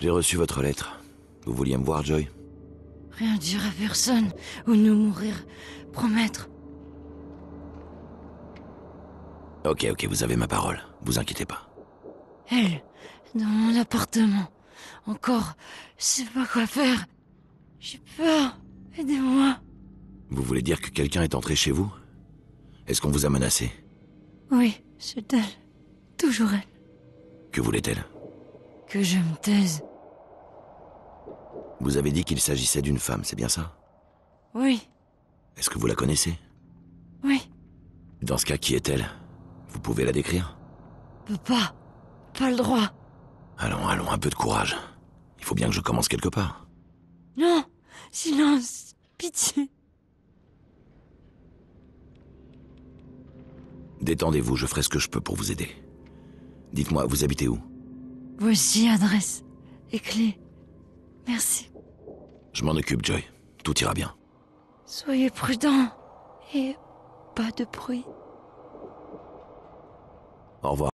J'ai reçu votre lettre. Vous vouliez me voir, Joy Rien dire à personne, ou nous mourir, promettre. Ok, ok, vous avez ma parole. Vous inquiétez pas. Elle, dans mon appartement. Encore, je sais pas quoi faire. J'ai peur. Aidez-moi. Vous voulez dire que quelqu'un est entré chez vous Est-ce qu'on vous a menacé Oui, c'est elle. Toujours elle. Que voulait-elle Que je me taise. Vous avez dit qu'il s'agissait d'une femme, c'est bien ça Oui. Est-ce que vous la connaissez Oui. Dans ce cas, qui est-elle Vous pouvez la décrire Pas. Pas le droit. Allons, allons, un peu de courage. Il faut bien que je commence quelque part. Non Silence Pitié Détendez-vous, je ferai ce que je peux pour vous aider. Dites-moi, vous habitez où Voici adresse et clé. Merci. Je m'en occupe, Joy. Tout ira bien. Soyez prudent et pas de bruit. Au revoir.